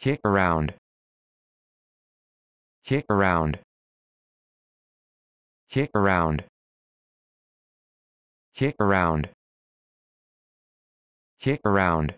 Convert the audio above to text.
kick around kick around kick around kick around kick around